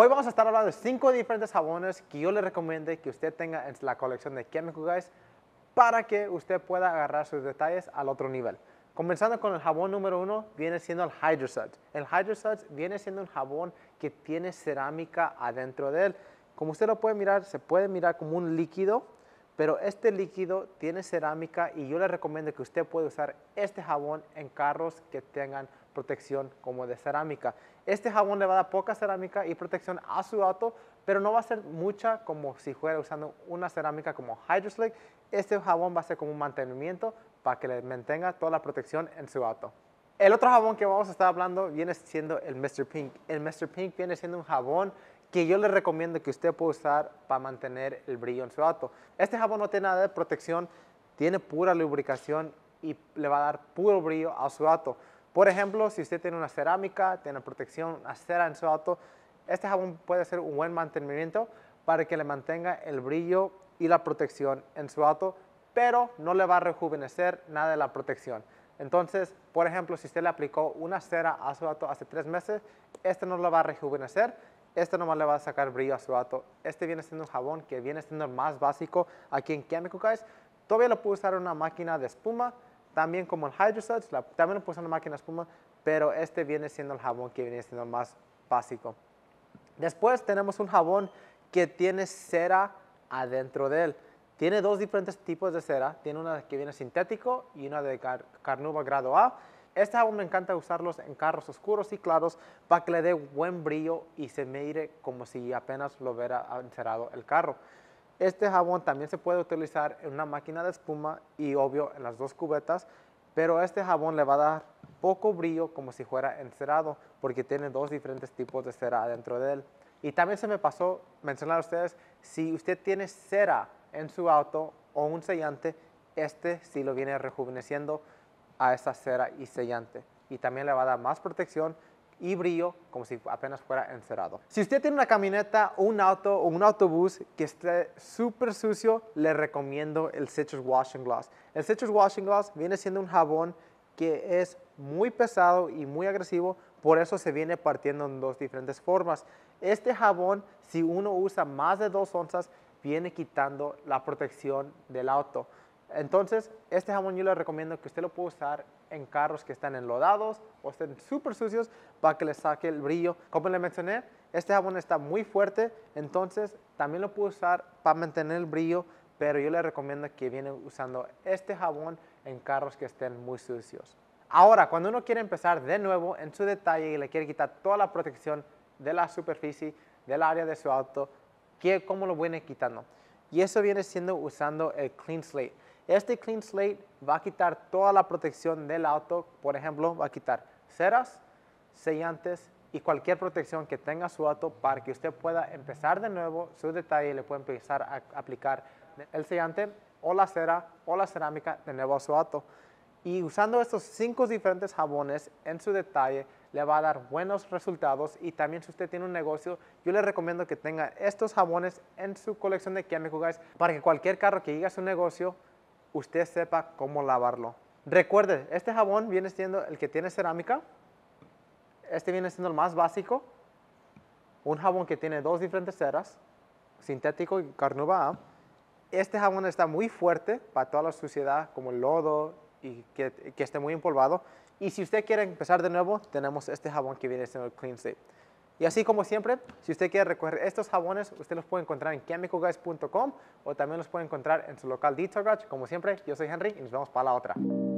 Hoy vamos a estar hablando de cinco diferentes jabones que yo le recomiendo que usted tenga en la colección de Chemical Guys para que usted pueda agarrar sus detalles al otro nivel. Comenzando con el jabón número uno, viene siendo el HydroSuds. El HydroSuds viene siendo un jabón que tiene cerámica adentro de él. Como usted lo puede mirar, se puede mirar como un líquido pero este líquido tiene cerámica y yo le recomiendo que usted puede usar este jabón en carros que tengan protección como de cerámica. Este jabón le va a dar poca cerámica y protección a su auto, pero no va a ser mucha como si fuera usando una cerámica como Hydroslick. Este jabón va a ser como un mantenimiento para que le mantenga toda la protección en su auto. El otro jabón que vamos a estar hablando viene siendo el Mr. Pink. El Mr. Pink viene siendo un jabón que yo le recomiendo que usted pueda usar para mantener el brillo en su auto. Este jabón no tiene nada de protección, tiene pura lubricación y le va a dar puro brillo a su auto. Por ejemplo, si usted tiene una cerámica, tiene protección, cera en su auto, este jabón puede ser un buen mantenimiento para que le mantenga el brillo y la protección en su auto, pero no le va a rejuvenecer nada de la protección. Entonces, por ejemplo, si usted le aplicó una cera a su auto hace tres meses, este no lo va a rejuvenecer este nomás le va a sacar brillo a su ato Este viene siendo un jabón que viene siendo el más básico aquí en Chemical Guys. Todavía lo puedo usar en una máquina de espuma, también como el Hydrosuds, también lo puedo usar en una máquina de espuma, pero este viene siendo el jabón que viene siendo el más básico. Después tenemos un jabón que tiene cera adentro de él. Tiene dos diferentes tipos de cera. Tiene una que viene sintético y una de carnauba grado A. Este jabón me encanta usarlos en carros oscuros y claros para que le dé buen brillo y se mire como si apenas lo hubiera encerrado el carro. Este jabón también se puede utilizar en una máquina de espuma y obvio en las dos cubetas, pero este jabón le va a dar poco brillo como si fuera encerado porque tiene dos diferentes tipos de cera dentro de él. Y también se me pasó mencionar a ustedes, si usted tiene cera en su auto o un sellante, este sí lo viene rejuveneciendo a esa cera y sellante. Y también le va a dar más protección y brillo como si apenas fuera encerado. Si usted tiene una camioneta, un auto o un autobús que esté súper sucio, le recomiendo el Citrus Washing Gloss. El Citrus Washing Gloss viene siendo un jabón que es muy pesado y muy agresivo, por eso se viene partiendo en dos diferentes formas. Este jabón, si uno usa más de dos onzas, viene quitando la protección del auto. Entonces, este jabón yo le recomiendo que usted lo pueda usar en carros que están enlodados o estén súper sucios para que le saque el brillo. Como le mencioné, este jabón está muy fuerte, entonces también lo puede usar para mantener el brillo, pero yo le recomiendo que viene usando este jabón en carros que estén muy sucios. Ahora, cuando uno quiere empezar de nuevo en su detalle y le quiere quitar toda la protección de la superficie, del área de su auto, ¿cómo lo viene quitando? y eso viene siendo usando el Clean Slate. Este Clean Slate va a quitar toda la protección del auto, por ejemplo, va a quitar ceras, sellantes y cualquier protección que tenga su auto para que usted pueda empezar de nuevo su detalle y le pueda empezar a aplicar el sellante o la cera o la cerámica de nuevo a su auto. Y usando estos cinco diferentes jabones en su detalle, le va a dar buenos resultados y también si usted tiene un negocio, yo le recomiendo que tenga estos jabones en su colección de Chemical Guys para que cualquier carro que llegue a su negocio, usted sepa cómo lavarlo. Recuerde, este jabón viene siendo el que tiene cerámica, este viene siendo el más básico, un jabón que tiene dos diferentes ceras, sintético y carnuba Este jabón está muy fuerte para toda la suciedad como el lodo y que, esté muy empolvado. Y si usted quiere empezar de nuevo, tenemos este jabón que viene siendo el Clean State. Y así como siempre, si usted quiere recoger estos jabones, usted los puede encontrar en chemicalguys.com o también los puede encontrar en su local de Garage. Como siempre, yo soy Henry y nos vemos para la otra.